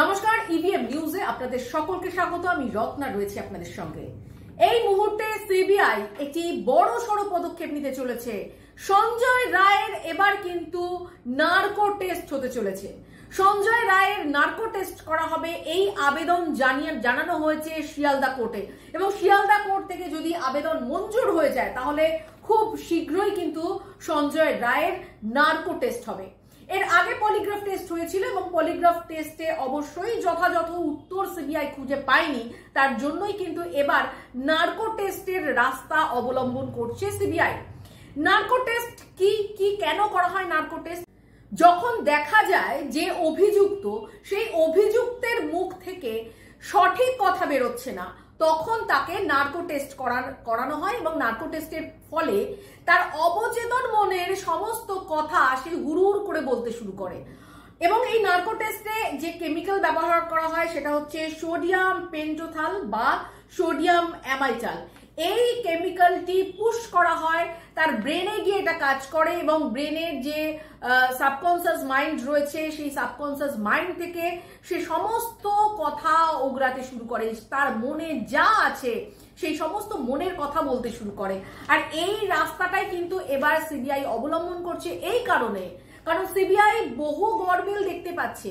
নমস্কার EVM e নিউজে আপনাদের সকলকে স্বাগত আমি রত্না রয়েছি আপনাদের সঙ্গে এই মুহূর্তে সিবিআই একটি বড় সড় পদক্ষেপ নিতে চলেছে সঞ্জয় রায়ের এবার কিন্তু নার্কো টেস্ট হতে চলেছে সঞ্জয় রায়ের নার্কো টেস্ট করা হবে এই আবেদন জানিয়ে জানানো হয়েছে শিয়ালদা কোর্টে এবং শিয়ালদা কোর্ট থেকে যদি আবেদন মঞ্জুর হয়ে যায় তাহলে খুব শীঘ্রই কিন্তু সঞ্জয় রায়ের নার্কো টেস্ট হবে এর আগে পলিগ্রাফ টেস্ট হয়েছিল এবং পলিগ্রাফ টেস্টে অবশ্যই যথাযথ উত্তর সিবিআই খুঁজে পায়নি তার জন্যই কিন্তু এবার নার্কো টেস্টের রাস্তা অবলম্বন করছে সিবিআই নার্কো টেস্ট কি কি কেন করা হয় নার্কো টেস্ট যখন দেখা যায় যে অভিযুক্ত সেই অভিযুক্তের মুখ থেকে সঠিক কথা বেরোচ্ছে না তখন তাকে নার্কো টেস্ট করার করানো হয় এবং নার্কো টেস্টের ফলে তার অবচেতন মনের সমস্ত কথা সে হুড় করে বলতে শুরু করে এবং এই নার্কো টেস্টে যে কেমিক্যাল ব্যবহার করা হয় সেটা হচ্ছে সোডিয়াম পেন্টোথাল বা সোডিয়াম অ্যামাইচাল এই কেমিক্যালটি পুশ করা হয় তার ব্রেনে গিয়ে এটা কাজ করে এবং ব্রেনের যে সাবকনসিয়াস মাইন্ড রয়েছে সেই সাবকনসিয়াস মাইন্ড থেকে সে সমস্ত কথা ওগরাতে শুরু করে তার মনে যা আছে সেই সমস্ত মনের কথা বলতে শুরু করে আর এই রাস্তাটাই কিন্তু এবার সিবিআই অবলম্বন করছে এই কারণে কারণ সিবিআই বহু গরমিল দেখতে পাচ্ছে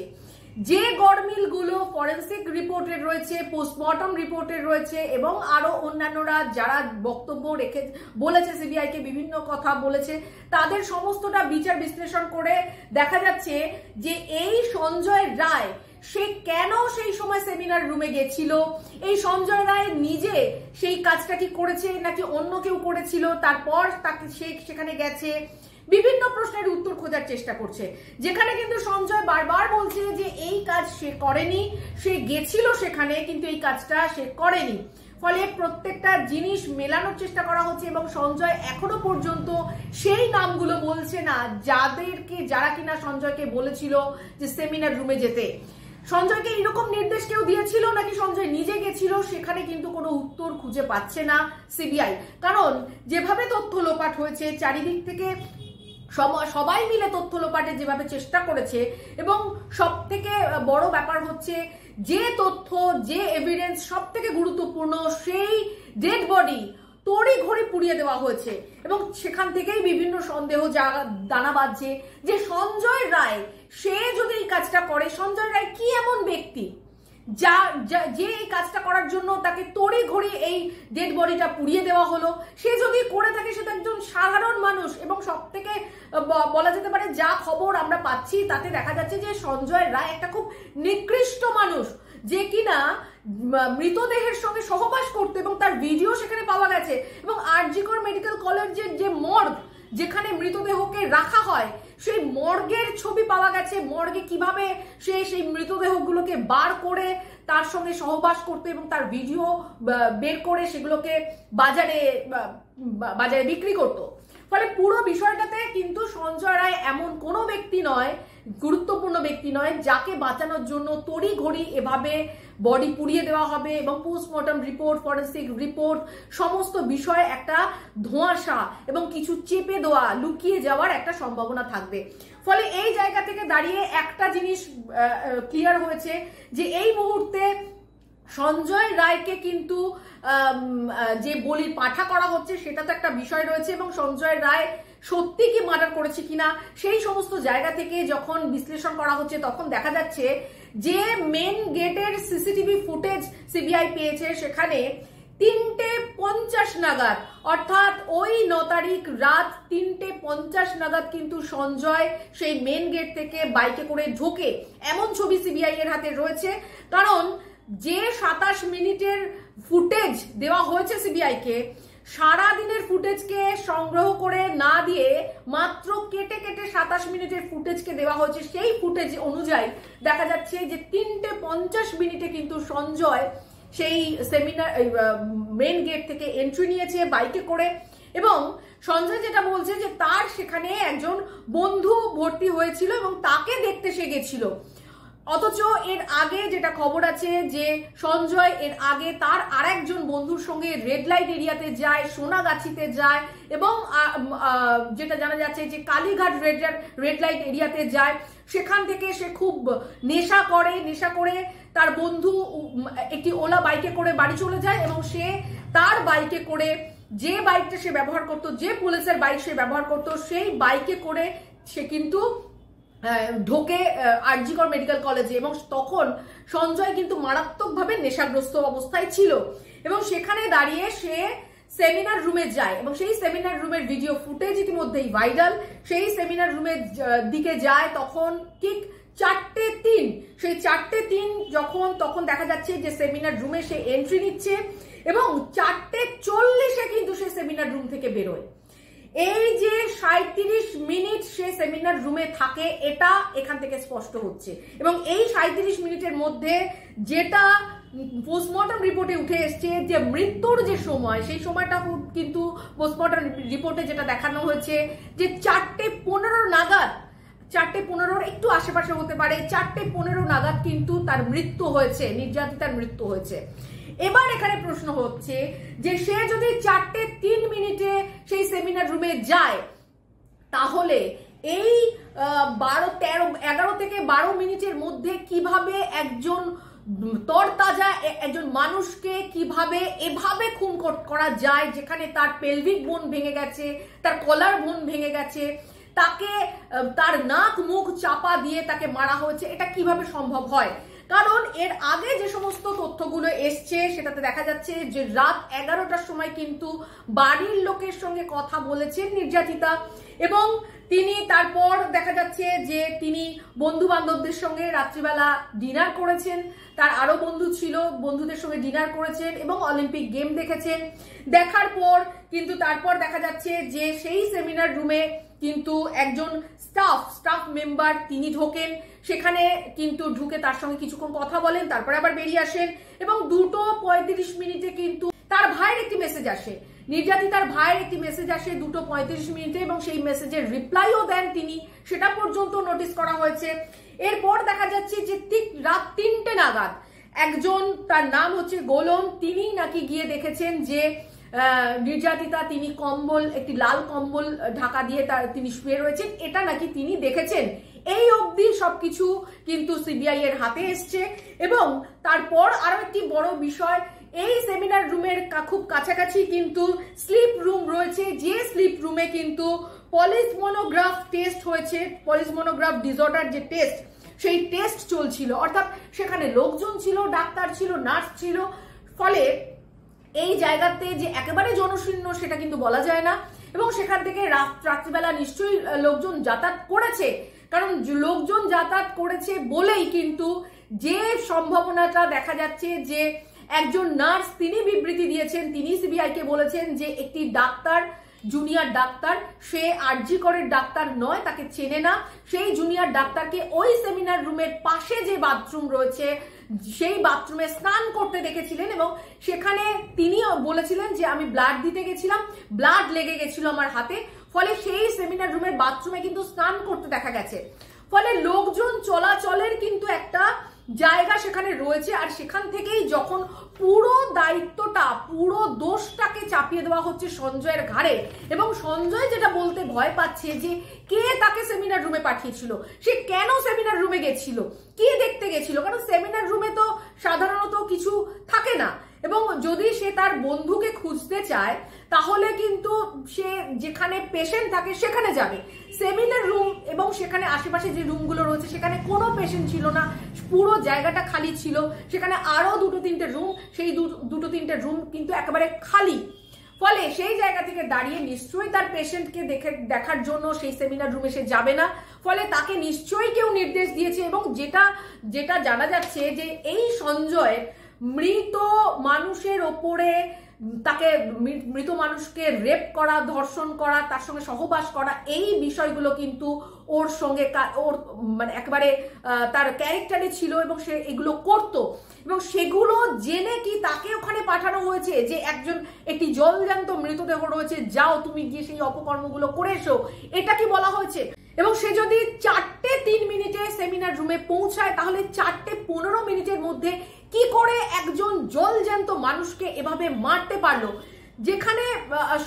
যে গড়মিলগুলো ফরেন্সিক রিপোর্টের রয়েছে পোস্টমর্টম রিপোর্টের রয়েছে এবং আরো অন্যান্যরা যারা বক্তব্য রেখে বলেছে সিবিআই কে বিভিন্ন কথা বলেছে তাদের সমস্তটা বিচার বিশ্লেষণ করে দেখা যাচ্ছে যে এই সঞ্জয় রায় সে কেন সেই সময় সেমিনার রুমে গেছিল এই সঞ্জয় রায় নিজে সেই কাজটা কি করেছে নাকি অন্য কেউ করেছিল তারপর তাকে সে সেখানে গেছে বিভিন্ন প্রশ্নের উত্তর খোঁজার চেষ্টা করছে যেখানে কিন্তু সঞ্জয় বারবার বলছে যে এই কাজ সে করেনি সে গেছিল সেখানে কিন্তু এই কাজটা সে করেনি ফলে প্রত্যেকটা জিনিস মেলানোর চেষ্টা করা হচ্ছে এবং সঞ্জয় এখনো পর্যন্ত সেই নামগুলো বলছে না যাদেরকে যারা কিনা সঞ্জয়কে বলেছিল যে সেমিনার রুমে যেতে সঞ্জয়কে এরকম নির্দেশ কেউ দিয়েছিল নাকি সঞ্জয় নিজে গেছিল সেখানে কিন্তু কোনো উত্তর খুঁজে পাচ্ছে না সিবিআই কারণ যেভাবে তথ্য লোপাট হয়েছে চারিদিক থেকে সবাই মিলে তথ্য লোপাটে যেভাবে চেষ্টা করেছে এবং সব থেকে বড় ব্যাপার হচ্ছে যে তথ্য যে এভিডেন্স সব থেকে গুরুত্বপূর্ণ সেই ডেড বডি তড়ি ঘড়ি পুড়িয়ে দেওয়া হয়েছে এবং সেখান থেকেই বিভিন্ন সন্দেহ যা দানা বাজছে যে সঞ্জয় রায় সে যদি এই কাজটা করে সঞ্জয় রায় কি এমন ব্যক্তি যা যে এই কাজটা করার জন্য তাকে তড়ি ঘড়ি এই ডেড বডিটা পুড়িয়ে দেওয়া হলো সে যদি করে থাকে সে তো একজন সাধারণ মানুষ এবং সব থেকে বলা যেতে পারে যা খবর আমরা পাচ্ছি তাতে দেখা যাচ্ছে যে সঞ্জয় রায় একটা খুব নিকৃষ্ট মানুষ যে কিনা মৃতদেহের সঙ্গে সহবাস করতো এবং তার ভিডিও সেখানে পাওয়া গেছে এবং আরজিকর মেডিকেল কলেজের যে মর্গ যেখানে মৃতদেহকে রাখা হয় সেই মর্গের ছবি পাওয়া গেছে মর্গে কিভাবে সে সেই মৃতদেহগুলোকে বার করে তার সঙ্গে সহবাস করতো এবং তার ভিডিও বের করে সেগুলোকে বাজারে বাজারে বিক্রি করত ফলে পুরো বিষয়টাতে কিন্তু সঞ্জয় রায় এমন কোনো ব্যক্তি নয় গুরুত্বপূর্ণ ব্যক্তি নয় যাকে বাঁচানোর জন্য তড়িঘড়ি এভাবে বডি পুড়িয়ে দেওয়া হবে এবং পোস্টমর্টম রিপোর্ট ফরেন্সিক রিপোর্ট সমস্ত বিষয়ে একটা ধোঁয়াশা এবং কিছু চেপে দেওয়া লুকিয়ে যাওয়ার একটা সম্ভাবনা থাকবে ফলে এই জায়গা থেকে দাঁড়িয়ে একটা জিনিস ক্লিয়ার হয়েছে যে এই মুহূর্তে সঞ্জয় রায়কে কিন্তু যে বলি পাঠা করা হচ্ছে সেটা তো একটা বিষয় রয়েছে এবং সঞ্জয় রায় সত্যি কি মার্ডার করেছে কিনা সেই সমস্ত জায়গা থেকে যখন বিশ্লেষণ করা হচ্ছে তখন দেখা যাচ্ছে যে মেন গেটের সিসিটিভি ফুটেজ সিবিআই পেয়েছে সেখানে তিনটে পঞ্চাশ নাগাদ অর্থাৎ ওই ন তারিখ রাত তিনটে পঞ্চাশ নাগাদ কিন্তু সঞ্জয় সেই মেন গেট থেকে বাইকে করে ঢোকে এমন ছবি সিবিআই এর হাতে রয়েছে কারণ যে সাতাশ মিনিটের ফুটেজ দেওয়া হয়েছে সিবিআইকে সারা দিনের ফুটেজকে সংগ্রহ করে না দিয়ে মাত্র কেটে কেটে সাতাশ মিনিটের ফুটেজকে দেওয়া হয়েছে সেই ফুটেজ অনুযায়ী দেখা যাচ্ছে যে তিনটে পঞ্চাশ মিনিটে কিন্তু সঞ্জয় সেই সেমিনার মেন গেট থেকে এন্ট্রি নিয়েছে বাইকে করে এবং সঞ্জয় যেটা বলছে যে তার সেখানে একজন বন্ধু ভর্তি হয়েছিল এবং তাকে দেখতে সে গেছিল অথচ এর আগে যেটা খবর আছে যে সঞ্জয় এর আগে তার আর একজন বন্ধুর সঙ্গে রেড লাইট এরিয়াতে যায় সোনাগাছিতে যায় এবং যেটা জানা যাচ্ছে যে কালীঘাট রেড রেড লাইট এরিয়াতে যায় সেখান থেকে সে খুব নেশা করে নেশা করে তার বন্ধু একটি ওলা বাইকে করে বাড়ি চলে যায় এবং সে তার বাইকে করে যে বাইকটা সে ব্যবহার করত যে পুলিশের বাইক সে ব্যবহার করত সেই বাইকে করে সে কিন্তু ঢোকে আরজিকর মেডিকেল কলেজে এবং তখন সঞ্জয় কিন্তু মারাত্মকভাবে নেশাগ্রস্ত অবস্থায় ছিল এবং সেখানে দাঁড়িয়ে সে সেমিনার রুমে যায় এবং সেই সেমিনার রুমের ভিডিও ফুটেজ ইতিমধ্যেই ভাইরাল সেই সেমিনার রুমের দিকে যায় তখন ঠিক চারটে তিন সেই চারটে তিন যখন তখন দেখা যাচ্ছে যে সেমিনার রুমে সে এন্ট্রি নিচ্ছে এবং চারটে চল্লিশে কিন্তু সে সেমিনার রুম থেকে বেরোয় এই যে সাঁত্রিশ মিনিট সে সেমিনার রুমে থাকে এটা এখান থেকে স্পষ্ট হচ্ছে এবং এই সাঁত্রিশ মিনিটের মধ্যে যেটা পোস্টমর্টম রিপোর্টে উঠে এসছে যে মৃত্যুর যে সময় সেই সময়টা কিন্তু পোস্টমর্টম রিপোর্টে যেটা দেখানো হয়েছে যে চারটে পনেরো নাগাদ চারটে পনেরোর একটু আশেপাশে হতে পারে চারটে পনেরো নাগাদ কিন্তু তার মৃত্যু হয়েছে নির্যাতিতার মৃত্যু হয়েছে এবার এখানে প্রশ্ন হচ্ছে যে সে যদি চারটে তিন মিনিটে সেই সেমিনার রুমে যায় তাহলে এই বারো তেরো এগারো থেকে বারো মিনিটের মধ্যে কিভাবে একজন তরতাজা একজন মানুষকে কিভাবে এভাবে খুন করা যায় যেখানে তার পেলভিক বোন ভেঙে গেছে তার কলার বোন ভেঙে গেছে তাকে তার নাক মুখ চাপা দিয়ে তাকে মারা হয়েছে এটা কিভাবে সম্ভব হয় কারণ এর আগে যে সমস্ত তথ্যগুলো এসছে সেটাতে দেখা যাচ্ছে যে রাত এগারোটার সময় কিন্তু বাড়ির লোকের সঙ্গে কথা বলেছেন নির্যাতিতা এবং তিনি তারপর দেখা যাচ্ছে যে তিনি বন্ধু বান্ধবদের সঙ্গে রাত্রিবেলা ডিনার করেছেন তার আরো বন্ধু ছিল বন্ধুদের সঙ্গে ডিনার করেছেন এবং অলিম্পিক গেম দেখেছেন দেখার পর কিন্তু তারপর দেখা যাচ্ছে যে সেই সেমিনার রুমে কিন্তু একজন স্টাফ স্টাফ মেম্বার তিনি ঢোকেন সেখানে কিন্তু ঢুকে তার সঙ্গে কিছুক্ষণ কথা বলেন তারপরে আবার বেরিয়ে আসেন এবং দুটো পঁয়ত্রিশ মিনিটে কিন্তু তার ভাইয়ের একটি মেসেজ আসে নির্যাতিতার ভাইয়ের একটি মেসেজ আসে দুটো পঁয়ত্রিশ মিনিটে এবং সেই মেসেজের রিপ্লাইও দেন তিনি সেটা পর্যন্ত নোটিস করা হয়েছে এরপর দেখা যাচ্ছে যে ঠিক রাত তিনটে নাগাদ একজন তার নাম হচ্ছে গোলম তিনি নাকি গিয়ে দেখেছেন যে নির্যাতিতা তিনি কম্বল একটি লাল কম্বল ঢাকা দিয়ে তার তিনি শুয়ে রয়েছেন এটা নাকি তিনি দেখেছেন এই অবধি সবকিছু কিন্তু সিবিআই এর হাতে এসছে এবং তারপর আরো একটি বড় বিষয় এই সেমিনার রুমের খুব কাছাকাছি কিন্তু স্লিপ রুম রয়েছে যে স্লিপ রুমে কিন্তু পলিস মনোগ্রাফ টেস্ট হয়েছে পলিস মনোগ্রাফ ডিসঅর্ডার যে টেস্ট সেই টেস্ট চলছিল অর্থাৎ সেখানে লোকজন ছিল ডাক্তার ছিল নার্স ছিল ফলে এই জায়গাতে যে একেবারে জনশূন্য সেটা কিন্তু বলা যায় না এবং সেখান থেকে রাত্রিবেলা নিশ্চয়ই লোকজন যাতায়াত করেছে কারণ লোকজন যাতায়াত করেছে বলেই কিন্তু যে সম্ভাবনাটা দেখা যাচ্ছে যে একজন নার্স তিনি বিবৃতি দিয়েছেন তিনি সিবিআইকে বলেছেন যে একটি ডাক্তার জুনিয়র ডাক্তার সে আরজি করের ডাক্তার নয় তাকে চেনে না সেই জুনিয়র ডাক্তারকে ওই সেমিনার রুমের পাশে যে বাথরুম রয়েছে সেই বাথরুমে স্নান করতে দেখেছিলেন এবং সেখানে তিনি বলেছিলেন যে আমি ব্লাড দিতে গেছিলাম ব্লাড লেগে গেছিল আমার হাতে ফলে সেই সেমিনার রুমের বাথরুমে কিন্তু স্নান করতে দেখা গেছে ফলে লোকজন চলাচলের কিন্তু একটা জায়গা সেখানে রয়েছে আর সেখান থেকেই যখন পুরো দায়িত্বটা পুরো দোষটাকে চাপিয়ে দেওয়া হচ্ছে সঞ্জয়ের ঘাড়ে এবং সঞ্জয় যেটা বলতে ভয় পাচ্ছে যে কে তাকে সেমিনার রুমে পাঠিয়েছিল সে কেন সেমিনার রুমে গেছিল কে দেখতে গেছিল কারণ সেমিনার রুমে তো সাধারণত কিছু থাকে না এবং যদি সে তার বন্ধুকে খুঁজতে চায় তাহলে কিন্তু সে যেখানে পেশেন্ট থাকে সেখানে যাবে সেমিনার রুম এবং সেখানে আশেপাশে যে রুমগুলো রয়েছে সেখানে কোনো পেশেন্ট ছিল না পুরো জায়গাটা খালি ছিল সেখানে আরও দুটো তিনটে রুম সেই দুটো তিনটে রুম কিন্তু একেবারে খালি ফলে সেই জায়গা থেকে দাঁড়িয়ে নিশ্চয়ই তার পেশেন্টকে দেখে দেখার জন্য সেই সেমিনার রুমে সে যাবে না ফলে তাকে নিশ্চয়ই কেউ নির্দেশ দিয়েছে এবং যেটা যেটা জানা যাচ্ছে যে এই সঞ্জয়ের মৃত মানুষের ওপরে তাকে মৃত মানুষকে রেপ করা ধর্ষণ করা তার সঙ্গে সহবাস করা এই বিষয়গুলো কিন্তু ওর সঙ্গে ওর মানে একবারে তার ক্যারেক্টারে ছিল এবং সে এগুলো করত এবং সেগুলো জেনে কি তাকে ওখানে পাঠানো হয়েছে যে একজন একটি জলজান্ত মৃতদেহ রয়েছে যাও তুমি গিয়ে সেই অপকর্মগুলো করে এসো এটা কি বলা হয়েছে এবং সে যদি চারটে তিন মিনিটে সেমিনার রুমে পৌঁছায় তাহলে চারটে পনেরো মিনিটের মধ্যে কি করে একজন জলজ্যান্ত মানুষকে এভাবে মারতে পারলো যেখানে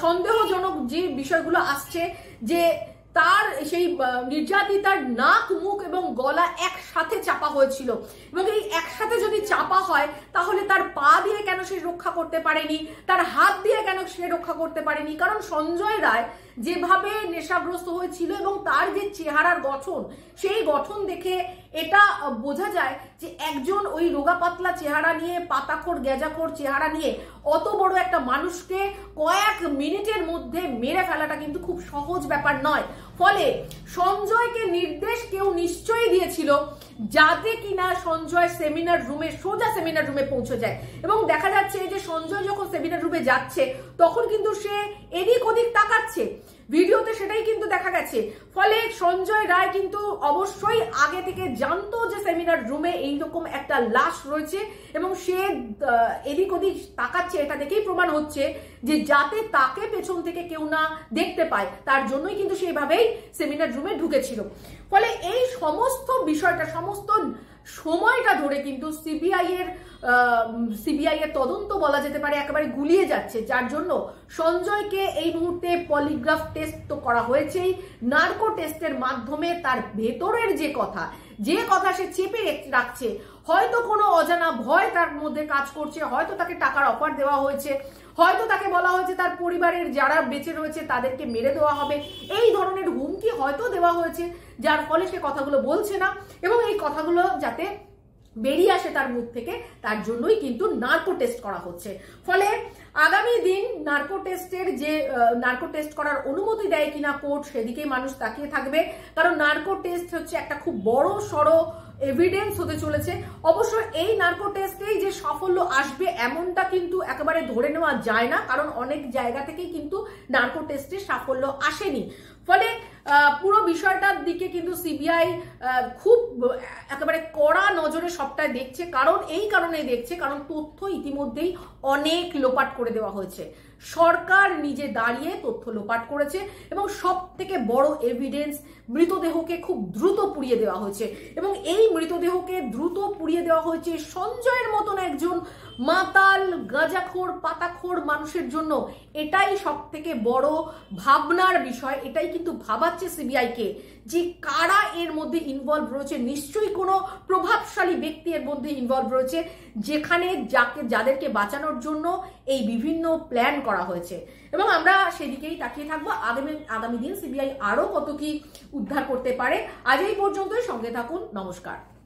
সন্দেহজনক যে বিষয়গুলো আসছে যে তার সেই নির্যাতিতার নাক মুখ এবং গলা একসাথে চাপা হয়েছিল এবং এই একসাথে যদি চাপা হয় তাহলে তার পা দিয়ে কেন সে রক্ষা করতে পারেনি তার হাত দিয়ে কেন সে রক্ষা করতে পারেনি কারণ সঞ্জয় রায় যেভাবে নেশাগ্রস্ত হয়েছিল এবং তার যে চেহারার গঠন সেই গঠন দেখে এটা বোঝা যায় যে একজন ওই রোগা পাতলা চেহারা নিয়ে পাতাখোর গেজাখোর চেহারা নিয়ে অত বড় একটা মানুষকে কয়েক মিনিটের মধ্যে মেরে ফেলাটা কিন্তু খুব সহজ ব্যাপার নয় ফলে সঞ্জয়কে নির্দেশ কেউ নিশ্চয়ই দিয়েছিল যাতে কিনা সঞ্জয় সেমিনার রুমে সোজা সেমিনার রুমে পৌঁছে যায় এবং দেখা যাচ্ছে যে সঞ্জয় যখন সেমিনার রুমে যাচ্ছে তখন কিন্তু সে এদিক ওদিক তাকাচ্ছে ভিডিওতে সেটাই কিন্তু দেখা গেছে ফলে সঞ্জয় রায় কিন্তু অবশ্যই আগে থেকে জানতো যে সেমিনার রুমে এইরকম একটা লাশ রয়েছে এবং সে এদিক ওদিক তাকাচ্ছে এটা দেখেই প্রমাণ হচ্ছে যে যাতে তাকে পেছন থেকে কেউ না দেখতে পায় তার জন্যই কিন্তু সেইভাবেই সেমিনার রুমে ঢুকেছিল ফলে এই সমস্ত বিষয়টা সমস্ত সময়টা ধরে কিন্তু সিবিআই এর সিবিআই এর তদন্ত বলা যেতে পারে একেবারে গুলিয়ে যাচ্ছে যার জন্য সঞ্জয়কে এই মুহূর্তে পলিগ্রাফ টেস্ট তো করা হয়েছেই নার্কো টেস্টের মাধ্যমে তার ভেতরের যে কথা যে কথা সে চেপে রাখছে হয়তো কোনো অজানা ভয় তার মধ্যে কাজ করছে হয়তো তাকে টাকার অফার দেওয়া হয়েছে হয়তো তাকে বলা হয়েছে তার পরিবারের যারা বেঁচে রয়েছে তাদেরকে মেরে দেওয়া হবে এই ধরনের হুমকি হয়তো দেওয়া হয়েছে যার ফলে সে কথাগুলো বলছে না এবং এই কথাগুলো যাতে বেরিয়ে আসে তার মুখ থেকে তার জন্যই কিন্তু নার্কো টেস্ট করা হচ্ছে ফলে আগামী দিন নার্কো টেস্টের যে নার্কো টেস্ট করার অনুমতি দেয় কিনা কোর্ট সেদিকে মানুষ তাকিয়ে থাকবে কারণ নার্কো টেস্ট হচ্ছে একটা খুব বড় সড়ো এভিডেন্স হতে চলেছে অবশ্য এই নার্কো টেস্টেই যে সাফল্য আসবে এমনটা কিন্তু একেবারে ধরে নেওয়া যায় না কারণ অনেক জায়গা থেকেই কিন্তু নার্কো টেস্টে সাফল্য আসেনি ফলে পুরো বিষয়টার দিকে কিন্তু সিবিআই খুব একেবারে কড়া নজরে সবটাই দেখছে কারণ এই কারণে দেখছে কারণ তথ্য ইতিমধ্যেই অনেক লোপাট করে দেওয়া হয়েছে সরকার নিজে দাঁড়িয়ে তথ্য লোপাট করেছে এবং সব থেকে বড় এভিডেন্স মৃতদেহকে খুব দ্রুত পুড়িয়ে দেওয়া হয়েছে এবং এই মৃতদেহকে দ্রুত পুড়িয়ে দেওয়া হয়েছে সঞ্জয়ের মতন একজন মাতাল গাজাখোর পাতাখোর মানুষের জন্য এটাই সব থেকে বড় ভাবনার বিষয় এটাই কিন্তু ভাবাচ্ছে সিবিআইকে যে কারা এর মধ্যে ইনভলভ রয়েছে নিশ্চয়ই কোনো প্রভাবশালী ব্যক্তি এর মধ্যে ইনভলভ রয়েছে যেখানে যাকে যাদেরকে বাঁচানোর জন্য এই বিভিন্ন প্ল্যান করা হয়েছে এবং আমরা সেদিকেই তাকিয়ে থাকবো আগামী আগামী দিন সিবিআই আরও কত কি উদ্ধার করতে পারে আজ এই পর্যন্তই সঙ্গে থাকুন নমস্কার